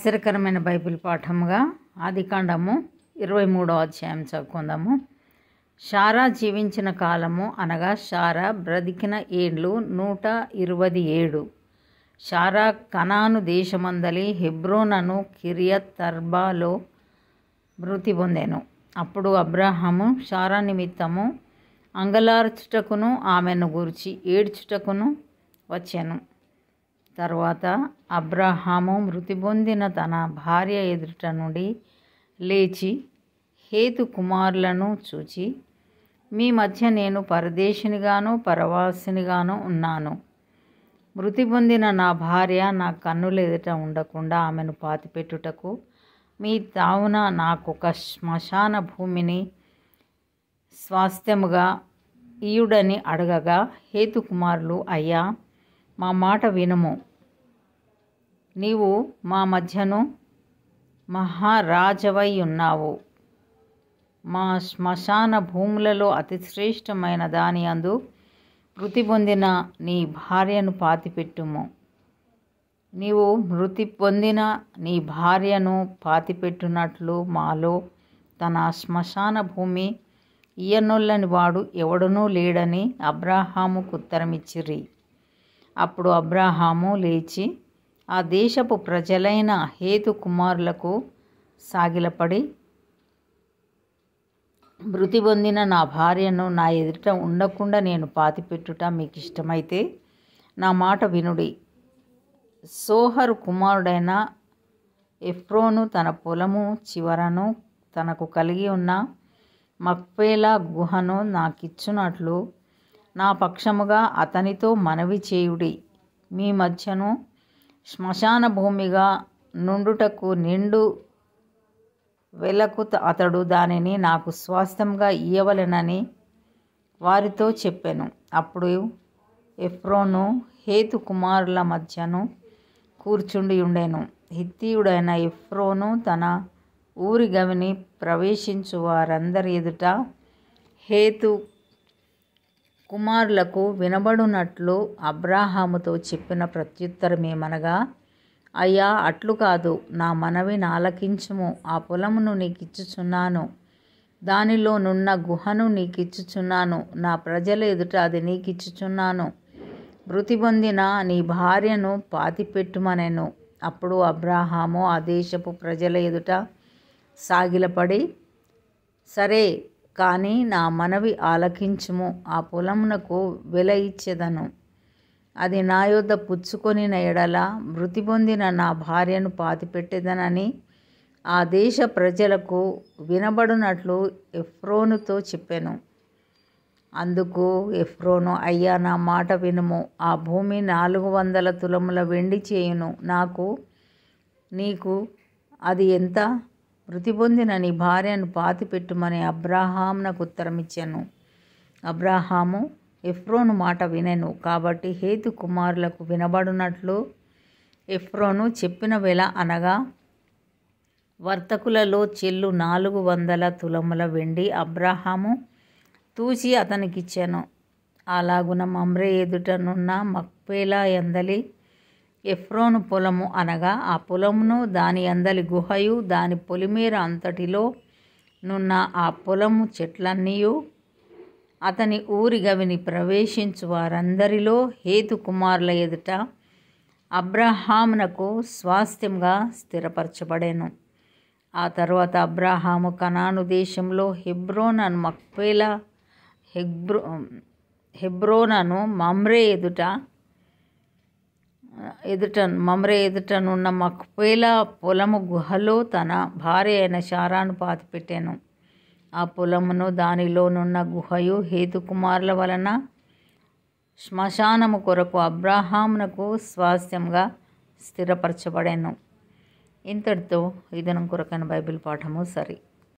ఆశ్చర్యకరమైన బైబిల్ పాఠముగా ఆదికాండము ఇరవై మూడో అధ్యాయం చదువుకుందాము షారా జీవించిన కాలము అనగా షారా బ్రతికిన ఏండ్లు నూట ఇరవై ఏడు షారా కనాను దేశమందలి హెబ్రోనను కిరియత్ తర్బాలో మృతి పొందాను అప్పుడు అబ్రహాము షారా నిమిత్తము అంగలార్చుటకును ఆమెను గురించి ఏడ్చుటకును వచ్చాను తర్వాత అబ్రహాము మృతి పొందిన తన భార్య ఎదుట నుండి లేచి హేతు కుమారులను చూచి మీ మధ్య నేను పరదేశినిగాను పరవాసినిగాను ఉన్నాను మృతి పొందిన నా భార్య నా కన్నుల ఎదుట ఉండకుండా ఆమెను పాతిపెట్టుటకు మీ తావున నాకు ఒక శ్మశాన భూమిని స్వాస్థ్యముగా ఈయుడని అడగగా హేతుకుమారులు అయ్యా మా మాట వినుము నీవు మా మధ్యను మహారాజవై ఉన్నావు మా శ్మశాన భూములలో అతి శ్రేష్టమైన దాని అందు మృతి పొందిన నీ భార్యను పాతిపెట్టుము నీవు మృతి పొందిన నీ భార్యను పాతిపెట్టునట్లు మాలో తన శ్మశాన భూమి ఈయనొల్లని వాడు ఎవడనూ లేడని అబ్రాహాముకు ఉత్తరమిచ్చిరి అప్పుడు అబ్రహాము లేచి ఆ దేశపు ప్రజలైన హేతు కుమారులకు సాగిలపడి మృతి పొందిన నా భార్యను నా ఎదుట ఉండకుండా నేను పాతిపెట్టుట మీకు ఇష్టమైతే నా మాట వినుడి సోహరు కుమారుడైన ఎఫ్రోను తన పొలము చివరను తనకు కలిగి ఉన్న మక్పేలా గుహను నాకిచ్చునట్లు నా పక్షముగా అతనితో మనవి చేయుడి మీ మధ్యను శ్మశాన భూమిగా నుండుటకు నిండు వెలకు అతడు దానిని నాకు స్వాస్థ్యంగా ఇయ్యవలెనని వారితో చెప్పాను అప్పుడు ఎఫ్రోను హేతు కుమారుల మధ్యను కూర్చుండి ఉండేను హిత్తియుడైన ఎఫ్రోను తన ఊరి గవిని ప్రవేశించు వారందరి ఎదుట హేతు కుమారులకు వినబడునట్లు అబ్రాహాముతో చెప్పిన ప్రత్యుత్తరమేమనగా అయ్యా అట్లు కాదు నా మనవి నాలకించుము ఆ పొలమును నీకిచ్చుచున్నాను దానిలో నున్న గుహను నీకిచ్చుచున్నాను నా ప్రజల ఎదుట అది నీకిచ్చుచున్నాను మృతి పొందిన నీ భార్యను పాతిపెట్టుమనెను అప్పుడు అబ్రాహాము ఆ దేశపు ప్రజల ఎదుట సాగిలపడి సరే కానీ నా మనవి ఆలకించుము ఆ పొలమునకు వెల ఇచ్చేదను అది నా యొద్ద పుచ్చుకొని ఎడల మృతి పొందిన నా భార్యను పాతిపెట్టేదనని ఆ దేశ ప్రజలకు వినబడినట్లు ఎఫ్రోనుతో చెప్పాను అందుకు ఎఫ్రోను అయ్యా నా మాట వినుము ఆ భూమి నాలుగు వందల తులముల వెండి చేయును నాకు నీకు అది ఎంత మృతి పొందిన నీ భార్యను పెట్టుమని అబ్రాహాంనకు ఉత్తరమిచ్చాను అబ్రాహాము ఎఫ్రోను మాట వినెను కాబట్టి హేతు కుమారులకు వినబడినట్లు ఎఫ్రోను చెప్పిన వేళ అనగా వర్తకులలో చెల్లు నాలుగు వందల తులముల వెండి అబ్రాహాము తూచి అతనికిచ్చాను అలాగున మమ్రే ఎదుటనున్న మక్పేలా ఎందలి ఎఫ్రోను పొలము అనగా ఆ పొలమును దాని అందలి గుహయు దాని పొలిమేర అంతటిలో నున్న ఆ పొలము చెట్లన్నీయు అతని ఊరి గవిని ప్రవేశించు వారందరిలో హేతు కుమారుల ఎదుట అబ్రహామునకు స్వాస్థ్యంగా స్థిరపరచబడేను ఆ తర్వాత అబ్రహాము కనాను దేశంలో హెబ్రోన్ అను మక్పేల హెబ్రో హెబ్రోనను మమ్రే ఎదుట ఎదుటను మమ్రే ఎదుటనున్న మక్పేల పొలము గుహలో తన భార్య అయిన శారాను పాతిపెట్టాను ఆ పొలమును దానిలోనున్న గుహయు హేతుకుమారుల వలన శ్మశానము కొరకు అబ్రాహామునకు స్వాస్థ్యంగా స్థిరపరచబడాను ఇంతటితో ఇదనం కొరకైన బైబిల్ పాఠము సరి